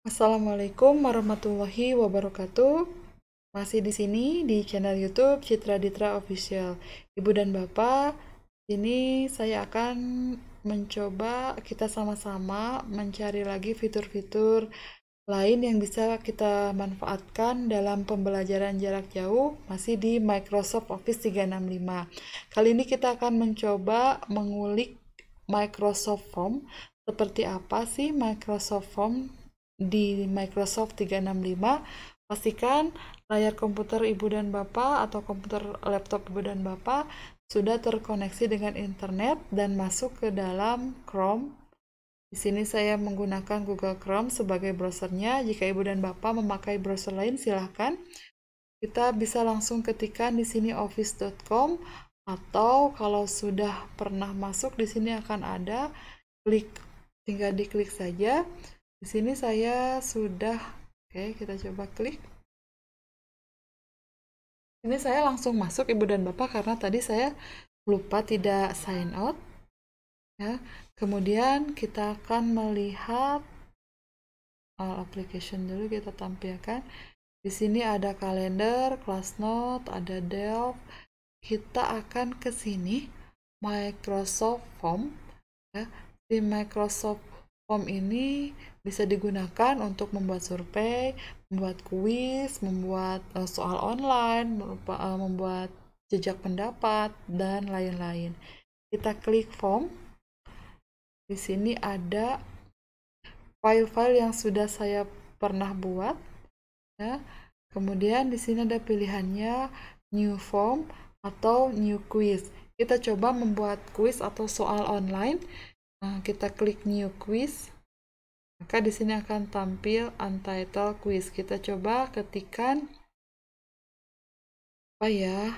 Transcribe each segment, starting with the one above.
Assalamualaikum warahmatullahi wabarakatuh. Masih di sini di channel YouTube Citra Ditra Official. Ibu dan Bapak, ini saya akan mencoba kita sama-sama mencari lagi fitur-fitur lain yang bisa kita manfaatkan dalam pembelajaran jarak jauh masih di Microsoft Office 365. Kali ini kita akan mencoba mengulik Microsoft Form. Seperti apa sih Microsoft Form di Microsoft 365, pastikan layar komputer ibu dan bapak atau komputer laptop ibu dan bapak sudah terkoneksi dengan internet dan masuk ke dalam Chrome. Di sini saya menggunakan Google Chrome sebagai browsernya. Jika ibu dan bapak memakai browser lain, silahkan. Kita bisa langsung ketikkan di sini office.com atau kalau sudah pernah masuk di sini akan ada klik tinggal diklik saja di sini saya sudah, oke kita coba klik. Ini saya langsung masuk ibu dan bapak karena tadi saya lupa tidak sign out. Ya, kemudian kita akan melihat all eh, application dulu kita tampilkan. Di sini ada kalender, class note, ada Delve. Kita akan ke sini Microsoft Form. Ya. Di Microsoft Form ini bisa digunakan untuk membuat survei, membuat kuis, membuat uh, soal online, eh, membuat jejak pendapat dan lain-lain. Kita klik form. Di sini ada file-file yang sudah saya pernah buat. Ya. Kemudian di sini ada pilihannya new form atau new quiz. Kita coba membuat quiz atau soal online. Nah, kita klik new quiz. Maka di sini akan tampil untitled quiz. Kita coba ketikkan apa ya?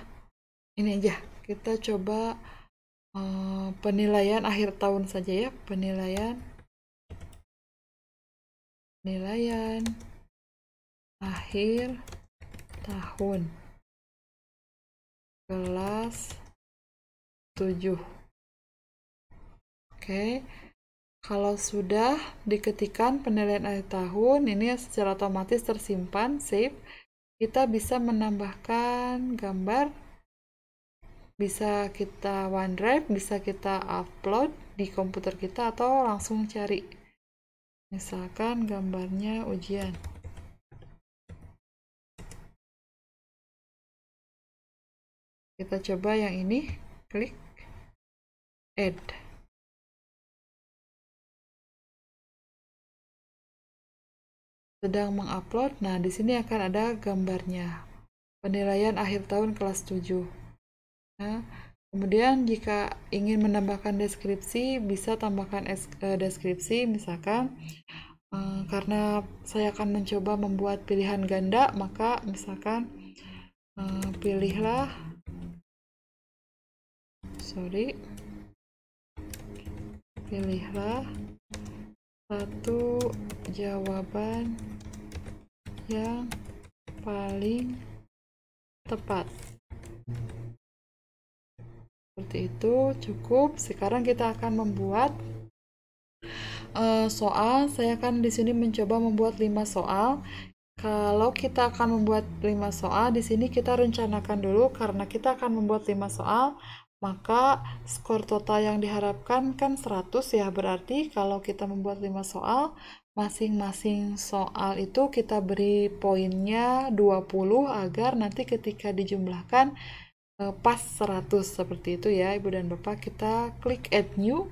Ini aja. Kita coba uh, penilaian akhir tahun saja ya, penilaian penilaian akhir tahun kelas 7. Oke. Okay kalau sudah diketikkan penilaian akhir tahun, ini secara otomatis tersimpan, save. Kita bisa menambahkan gambar, bisa kita OneDrive, bisa kita upload di komputer kita atau langsung cari. Misalkan gambarnya ujian. Kita coba yang ini, klik add. sedang mengupload. Nah, di sini akan ada gambarnya. Penilaian akhir tahun kelas 7. Nah, kemudian jika ingin menambahkan deskripsi, bisa tambahkan e, deskripsi misalkan e, karena saya akan mencoba membuat pilihan ganda, maka misalkan e, pilihlah sorry pilihlah satu jawaban yang paling tepat seperti itu cukup sekarang kita akan membuat uh, soal saya akan di sini mencoba membuat lima soal kalau kita akan membuat lima soal di sini kita rencanakan dulu karena kita akan membuat lima soal maka skor total yang diharapkan kan 100 ya berarti kalau kita membuat 5 soal masing-masing soal itu kita beri poinnya 20 agar nanti ketika dijumlahkan eh, pas 100 seperti itu ya Ibu dan Bapak kita klik add new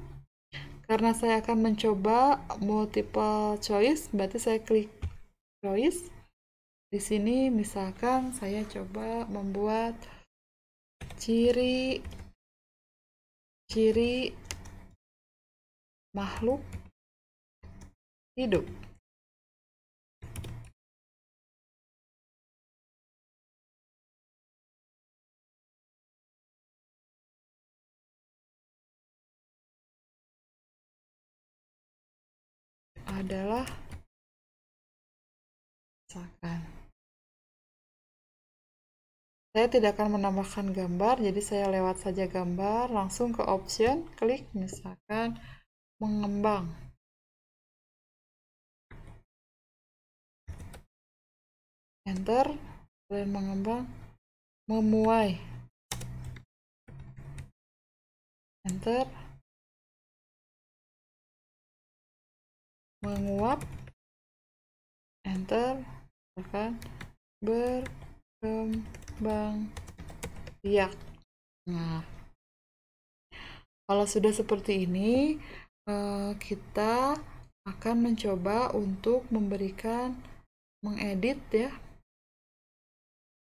karena saya akan mencoba multiple choice berarti saya klik choice di sini misalkan saya coba membuat ciri ciri makhluk hidup adalah misalkan saya tidak akan menambahkan gambar, jadi saya lewat saja gambar, langsung ke option, klik misalkan mengembang. Enter, dan mengembang, memuai. Enter. Menguap. Enter. akan berkembang. Bang iya. Nah, kalau sudah seperti ini, eh, kita akan mencoba untuk memberikan mengedit ya.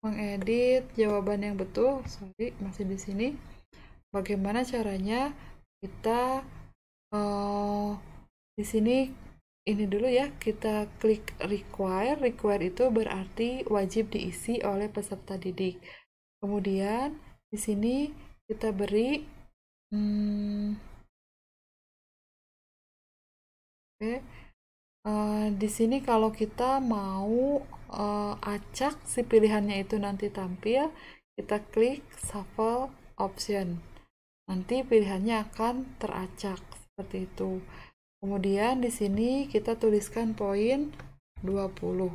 Mengedit jawaban yang betul. Sorry, masih di sini. Bagaimana caranya kita uh, di sini ini dulu ya, kita klik require. Require itu berarti wajib diisi oleh peserta didik. Kemudian di sini kita beri hmm, oke. Okay. Uh, eh, di sini kalau kita mau uh, acak si pilihannya itu nanti tampil, kita klik shuffle option. Nanti pilihannya akan teracak seperti itu. Kemudian di sini kita tuliskan poin 20.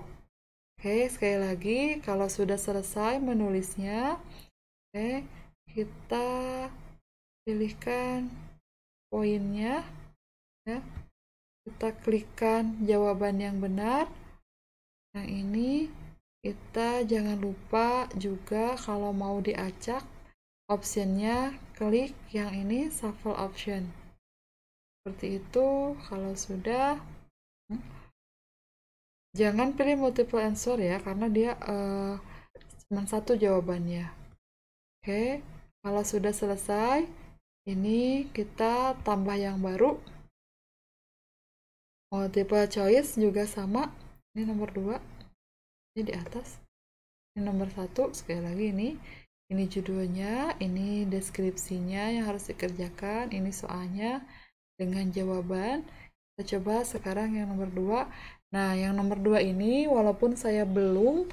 Oke, sekali lagi kalau sudah selesai menulisnya, oke, kita pilihkan poinnya ya. Kita klikkan jawaban yang benar. Yang ini kita jangan lupa juga kalau mau diacak optionnya klik yang ini shuffle option seperti itu kalau sudah hmm? jangan pilih multiple answer ya karena dia uh, cuma satu jawabannya oke okay. kalau sudah selesai ini kita tambah yang baru multiple choice juga sama ini nomor dua ini di atas ini nomor satu sekali lagi ini ini judulnya ini deskripsinya yang harus dikerjakan ini soalnya dengan jawaban kita coba sekarang yang nomor dua nah yang nomor dua ini walaupun saya belum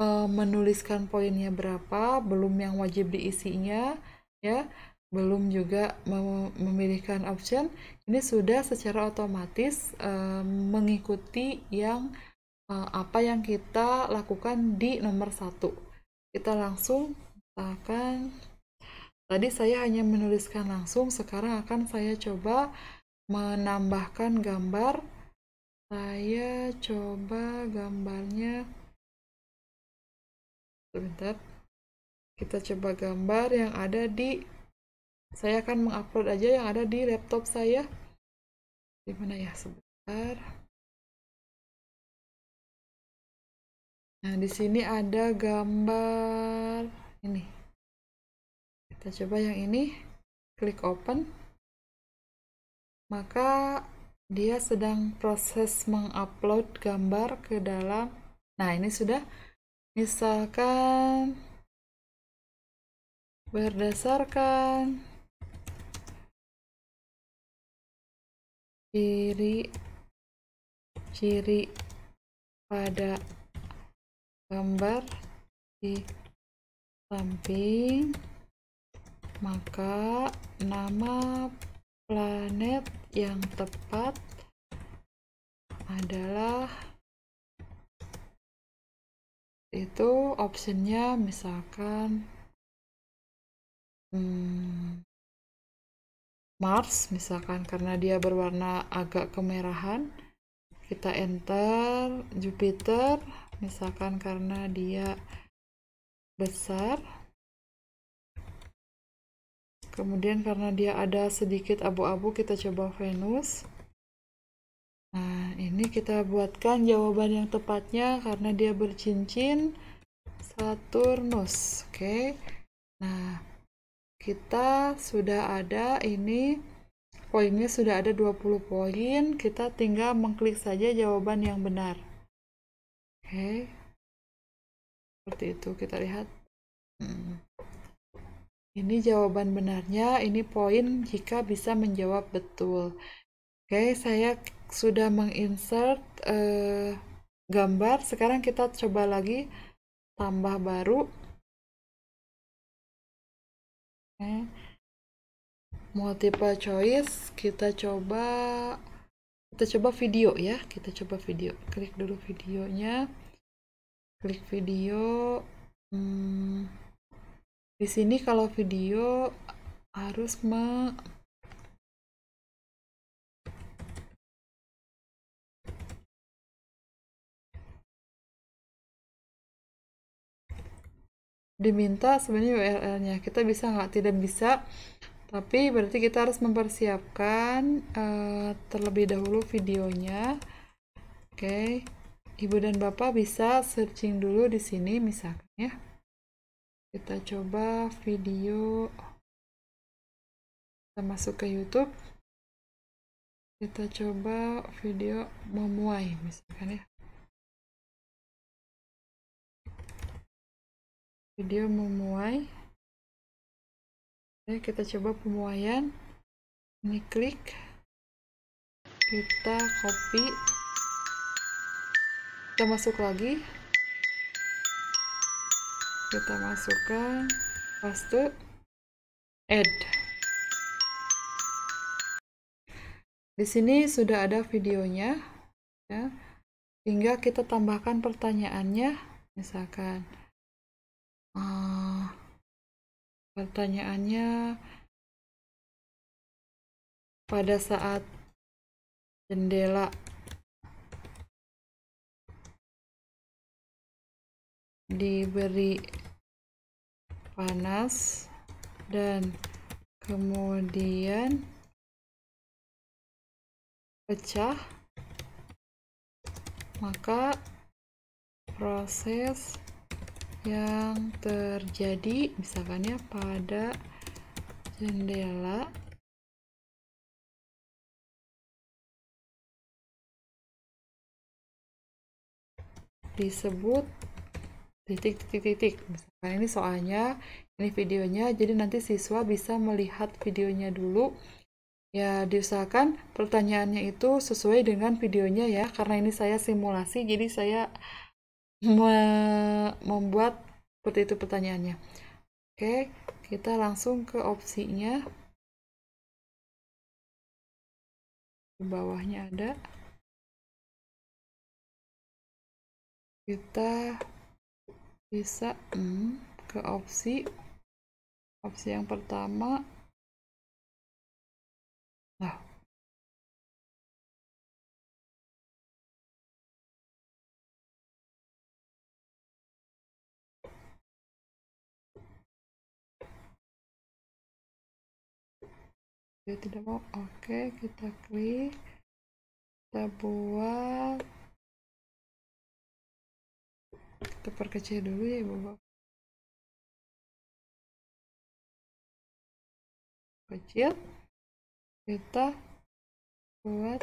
e, menuliskan poinnya berapa belum yang wajib diisinya ya belum juga mem memilihkan option ini sudah secara otomatis e, mengikuti yang e, apa yang kita lakukan di nomor satu kita langsung akan Tadi saya hanya menuliskan langsung, sekarang akan saya coba menambahkan gambar. Saya coba gambarnya. Sebentar. Kita coba gambar yang ada di saya akan mengupload aja yang ada di laptop saya. Di mana ya? Sebentar. Nah, di sini ada gambar ini kita coba yang ini klik open maka dia sedang proses mengupload gambar ke dalam nah ini sudah misalkan berdasarkan ciri ciri pada gambar di samping maka nama planet yang tepat adalah itu optionnya misalkan hmm, Mars misalkan karena dia berwarna agak kemerahan kita enter Jupiter misalkan karena dia besar kemudian karena dia ada sedikit abu-abu kita coba Venus nah ini kita buatkan jawaban yang tepatnya karena dia bercincin Saturnus oke okay. nah kita sudah ada ini poinnya sudah ada 20 poin kita tinggal mengklik saja jawaban yang benar oke okay. seperti itu kita lihat hmm. Ini jawaban benarnya, ini poin jika bisa menjawab betul. Oke, saya sudah menginsert eh, gambar. Sekarang kita coba lagi tambah baru. Oke. Multiple choice, kita coba kita coba video ya. Kita coba video. Klik dulu videonya. Klik video. Hmm di sini kalau video harus me diminta sebenarnya URL-nya kita bisa nggak tidak bisa tapi berarti kita harus mempersiapkan uh, terlebih dahulu videonya oke okay. ibu dan bapak bisa searching dulu di sini misalnya. ya kita coba video kita masuk ke YouTube kita coba video memuai misalkan ya video memuai Oke, kita coba pemuaian ini klik kita copy kita masuk lagi kita masuk ke paste add di sini sudah ada videonya ya hingga kita tambahkan pertanyaannya misalkan uh, pertanyaannya pada saat jendela diberi panas dan kemudian pecah maka proses yang terjadi misalkan ya, pada jendela disebut titik titik titik misalkan ini soalnya ini videonya jadi nanti siswa bisa melihat videonya dulu ya diusahakan pertanyaannya itu sesuai dengan videonya ya karena ini saya simulasi jadi saya me membuat seperti itu pertanyaannya oke kita langsung ke opsinya di bawahnya ada kita bisa hmm, ke opsi opsi yang pertama nah dia tidak mau oke kita klik kita buat Keperkecil dulu ya bapak. Kecil. Kita buat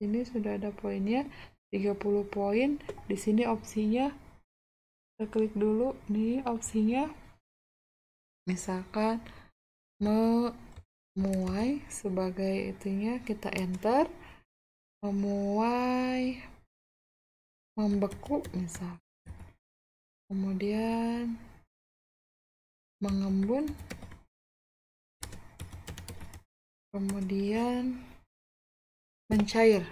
ini sudah ada poinnya 30 poin. Di sini opsinya kita klik dulu nih opsinya misalkan memuai sebagai itunya kita enter memuai membeku misal kemudian mengembun kemudian mencair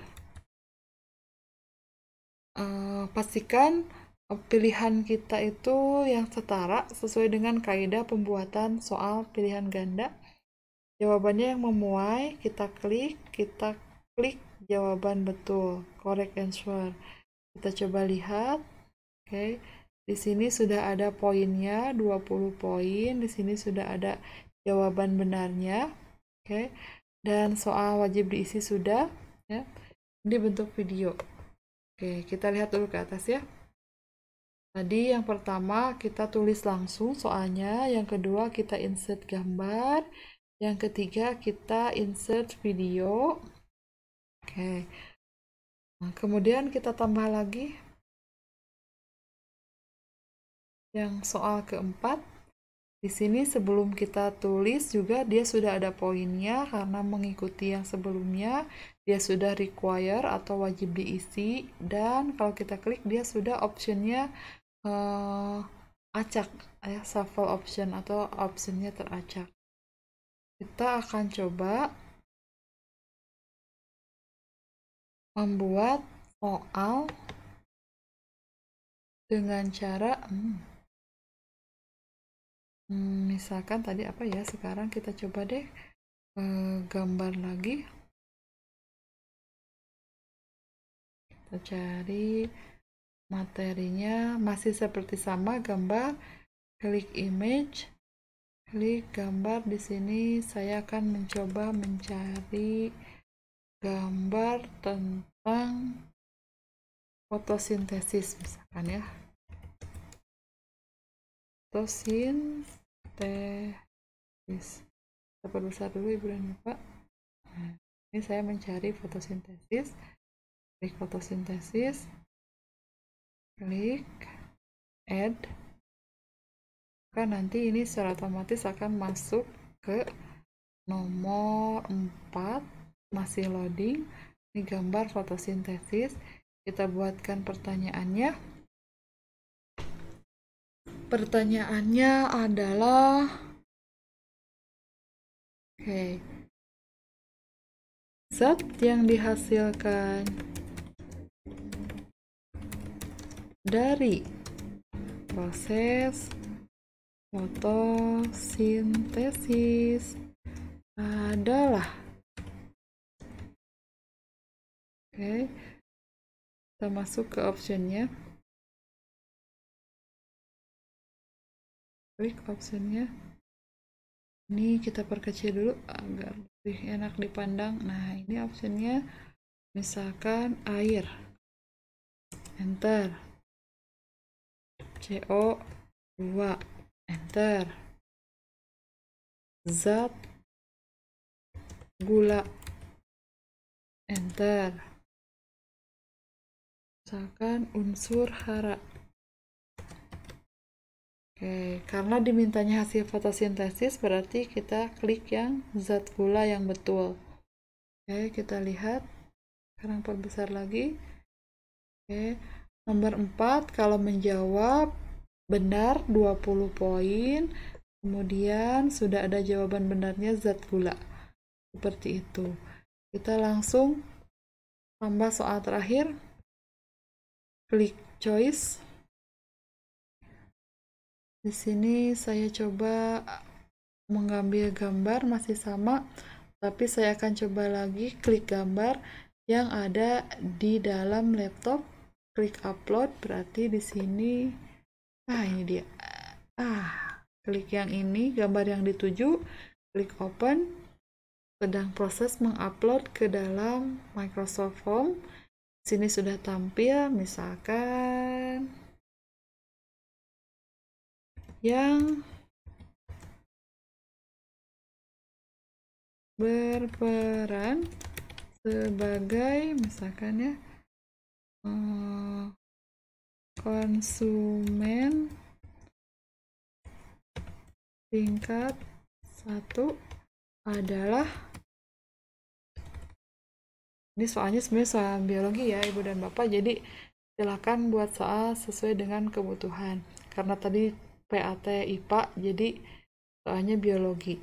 uh, pastikan eh, pilihan kita itu yang setara sesuai dengan kaidah pembuatan soal pilihan ganda. Jawabannya yang memuai, kita klik, kita klik jawaban betul, correct answer. Kita coba lihat. Oke. Okay. Di sini sudah ada poinnya 20 poin, di sini sudah ada jawaban benarnya. Oke. Dan soal wajib diisi sudah ya. Ini bentuk video. Oke, kita lihat dulu ke atas ya. Tadi yang pertama kita tulis langsung soalnya, yang kedua kita insert gambar, yang ketiga kita insert video. Oke. Nah, kemudian kita tambah lagi yang soal keempat, di sini sebelum kita tulis juga dia sudah ada poinnya karena mengikuti yang sebelumnya dia sudah require atau wajib diisi dan kalau kita klik dia sudah optionnya uh, acak ya shuffle option atau optionnya teracak. Kita akan coba membuat soal dengan cara hmm, Hmm, misalkan tadi apa ya sekarang kita coba deh eh, gambar lagi kita cari materinya masih seperti sama gambar klik image klik gambar di sini saya akan mencoba mencari gambar tentang fotosintesis misalkan ya fotosintesis teh yes. perbesar dulu ibu dan bapak ini saya mencari fotosintesis klik fotosintesis klik add maka nanti ini secara otomatis akan masuk ke nomor 4 masih loading ini gambar fotosintesis kita buatkan pertanyaannya Pertanyaannya adalah Oke. Okay. Zat yang dihasilkan dari proses fotosintesis adalah Oke. Okay. Kita masuk ke optionnya. quick optionnya ini kita perkecil dulu agar lebih enak dipandang nah ini optionnya misalkan air enter CO 2 enter zat gula enter misalkan unsur hara Oke, karena dimintanya hasil fotosintesis berarti kita klik yang zat gula yang betul. Oke, kita lihat. Sekarang perbesar lagi. Oke, nomor 4 kalau menjawab benar 20 poin. Kemudian sudah ada jawaban benarnya zat gula. Seperti itu. Kita langsung tambah soal terakhir. Klik choice di sini saya coba mengambil gambar masih sama tapi saya akan coba lagi klik gambar yang ada di dalam laptop klik upload berarti di sini ah ini dia ah klik yang ini gambar yang dituju klik open sedang proses mengupload ke dalam Microsoft Form sini sudah tampil misalkan yang berperan sebagai misalkan ya eh, konsumen tingkat satu adalah ini soalnya sebenarnya soal biologi ya ibu dan bapak jadi silakan buat soal sesuai dengan kebutuhan karena tadi PAT IPA jadi soalnya biologi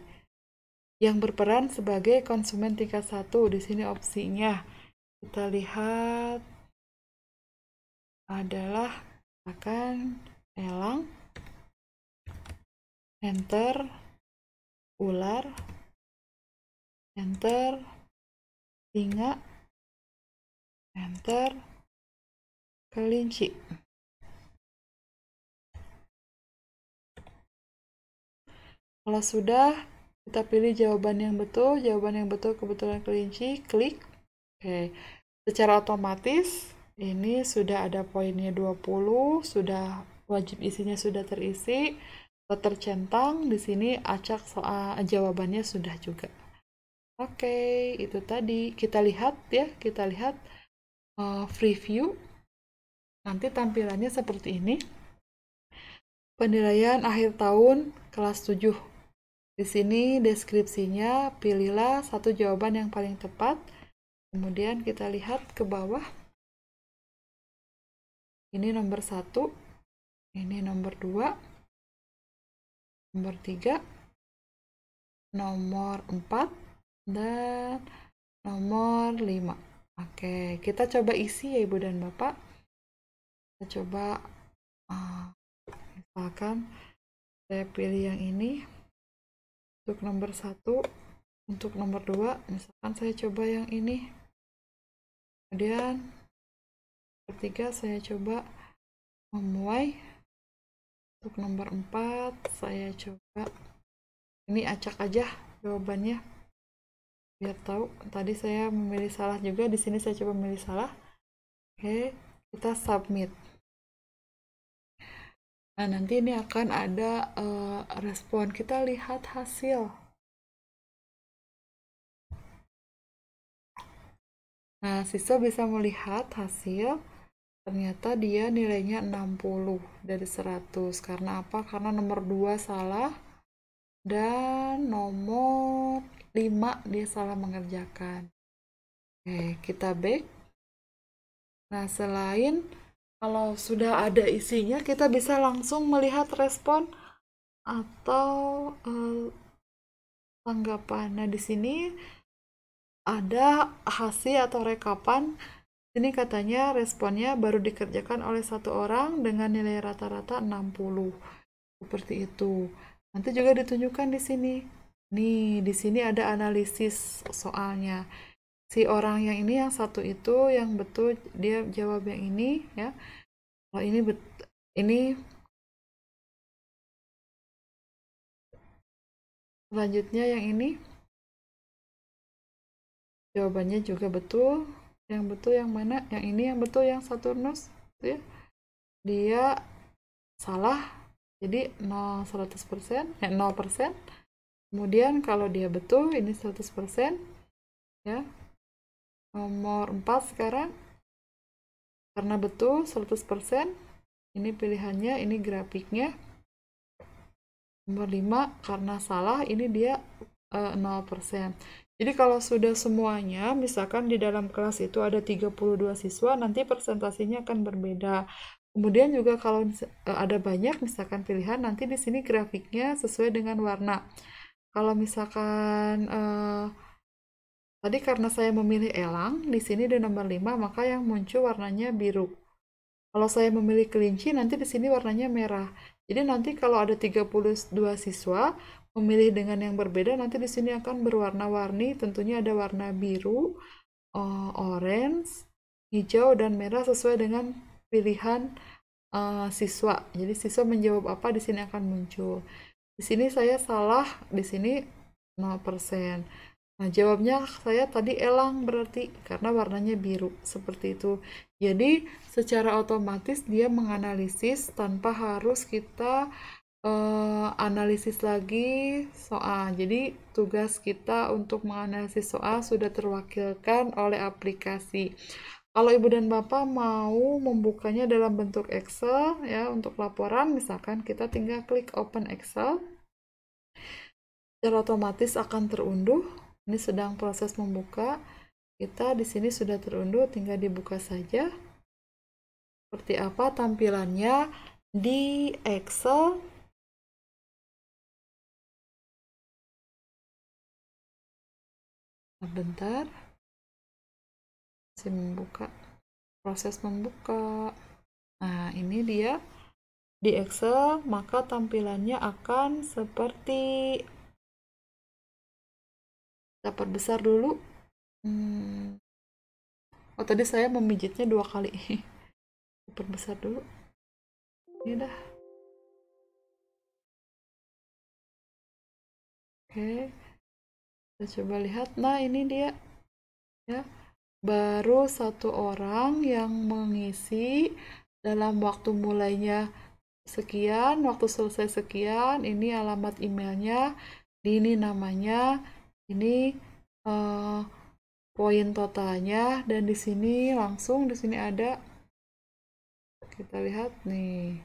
yang berperan sebagai konsumen tingkat satu di sini opsinya kita lihat adalah akan elang enter ular enter singa enter kelinci Kalau sudah, kita pilih jawaban yang betul, jawaban yang betul kebetulan kelinci, klik. Oke. Secara otomatis ini sudah ada poinnya 20, sudah wajib isinya sudah terisi, tercentang di sini acak soal jawabannya sudah juga. Oke, itu tadi kita lihat ya, kita lihat uh, eh, free Nanti tampilannya seperti ini. Penilaian akhir tahun kelas 7 di sini deskripsinya pilihlah satu jawaban yang paling tepat. Kemudian kita lihat ke bawah. Ini nomor satu, ini nomor dua, nomor tiga, nomor empat, dan nomor lima. Oke, kita coba isi ya Ibu dan Bapak. Kita coba, ah, misalkan saya pilih yang ini untuk nomor satu untuk nomor dua misalkan saya coba yang ini kemudian ketiga saya coba memuai, untuk nomor empat saya coba ini acak aja jawabannya biar tahu tadi saya memilih salah juga di sini saya coba memilih salah oke kita submit Nah, nanti ini akan ada uh, respon. Kita lihat hasil. Nah, siswa bisa melihat hasil. Ternyata dia nilainya 60 dari 100. Karena apa? Karena nomor 2 salah dan nomor 5 dia salah mengerjakan. Oke, kita back. Nah, selain kalau sudah ada isinya, kita bisa langsung melihat respon atau eh, tanggapan. Nah, di sini ada hasil atau rekapan. Ini katanya responnya baru dikerjakan oleh satu orang dengan nilai rata-rata 60. Seperti itu. Nanti juga ditunjukkan di sini. Nih, di sini ada analisis soalnya si orang yang ini yang satu itu yang betul dia jawab yang ini ya kalau ini bet, ini selanjutnya yang ini jawabannya juga betul yang betul yang mana yang ini yang betul yang Saturnus gitu ya dia salah jadi 0 100% eh, 0% kemudian kalau dia betul ini 100% ya Nomor 4 sekarang. Karena betul 100%, ini pilihannya, ini grafiknya. Nomor 5, karena salah, ini dia uh, eh, 0%. Jadi kalau sudah semuanya, misalkan di dalam kelas itu ada 32 siswa, nanti presentasinya akan berbeda. Kemudian juga kalau eh, ada banyak misalkan pilihan, nanti di sini grafiknya sesuai dengan warna. Kalau misalkan uh, Tadi karena saya memilih elang, di sini di nomor 5, maka yang muncul warnanya biru. Kalau saya memilih kelinci, nanti di sini warnanya merah. Jadi nanti kalau ada 32 siswa, memilih dengan yang berbeda, nanti di sini akan berwarna-warni, tentunya ada warna biru, eh, orange, hijau, dan merah sesuai dengan pilihan uh, siswa. Jadi siswa menjawab apa di sini akan muncul. Di sini saya salah, di sini 0%. Nah, jawabnya saya tadi elang berarti karena warnanya biru, seperti itu. Jadi, secara otomatis dia menganalisis tanpa harus kita uh, analisis lagi soal. Jadi, tugas kita untuk menganalisis soal sudah terwakilkan oleh aplikasi. Kalau ibu dan bapak mau membukanya dalam bentuk Excel ya untuk laporan, misalkan kita tinggal klik open Excel. Secara otomatis akan terunduh ini sedang proses membuka kita di sini sudah terunduh tinggal dibuka saja seperti apa tampilannya di Excel Sebentar, masih membuka proses membuka nah ini dia di Excel maka tampilannya akan seperti kita perbesar dulu hmm. oh tadi saya memijitnya dua kali perbesar dulu ini dah oke kita coba lihat nah ini dia ya baru satu orang yang mengisi dalam waktu mulainya sekian waktu selesai sekian ini alamat emailnya ini namanya ini uh, poin totalnya dan di sini langsung di sini ada kita lihat nih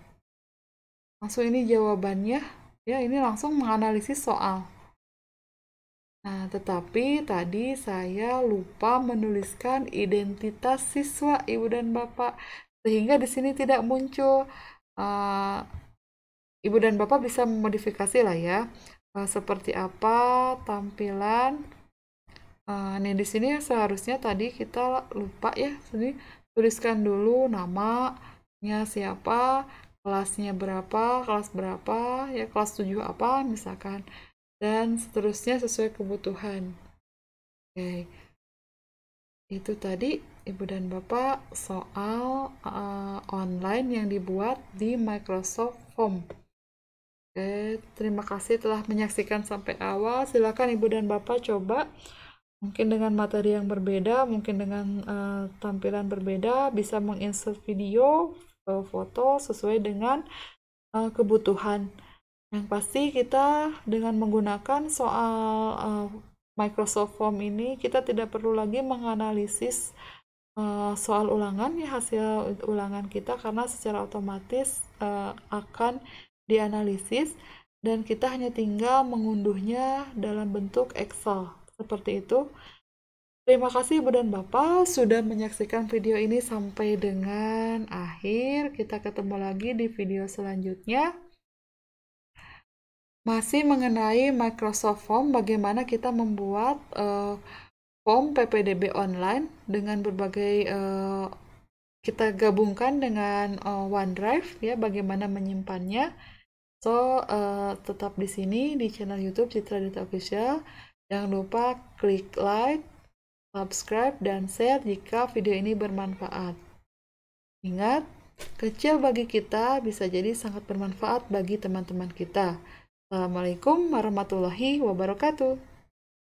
langsung ini jawabannya ya ini langsung menganalisis soal nah tetapi tadi saya lupa menuliskan identitas siswa ibu dan bapak sehingga di sini tidak muncul uh, ibu dan bapak bisa memodifikasi lah ya uh, seperti apa tampilan uh, nih di sini seharusnya tadi kita lupa ya jadi tuliskan dulu namanya siapa kelasnya berapa kelas berapa ya kelas 7 apa misalkan dan seterusnya sesuai kebutuhan oke okay. itu tadi ibu dan bapak soal uh, online yang dibuat di Microsoft Form Oke, eh, terima kasih telah menyaksikan sampai awal. Silakan Ibu dan Bapak coba mungkin dengan materi yang berbeda, mungkin dengan uh, tampilan berbeda bisa menginsert video, uh, foto sesuai dengan uh, kebutuhan. Yang pasti kita dengan menggunakan soal uh, Microsoft Form ini kita tidak perlu lagi menganalisis uh, soal ulangan ya hasil ulangan kita karena secara otomatis uh, akan dianalisis dan kita hanya tinggal mengunduhnya dalam bentuk Excel. Seperti itu. Terima kasih Ibu dan Bapak sudah menyaksikan video ini sampai dengan akhir. Kita ketemu lagi di video selanjutnya. Masih mengenai Microsoft Form, bagaimana kita membuat uh, form PPDB online dengan berbagai uh, kita gabungkan dengan uh, OneDrive ya, bagaimana menyimpannya. So, uh, tetap di sini di channel YouTube Citra Dita Official. Jangan lupa klik like, subscribe, dan share jika video ini bermanfaat. Ingat, kecil bagi kita bisa jadi sangat bermanfaat bagi teman-teman kita. Assalamualaikum warahmatullahi wabarakatuh.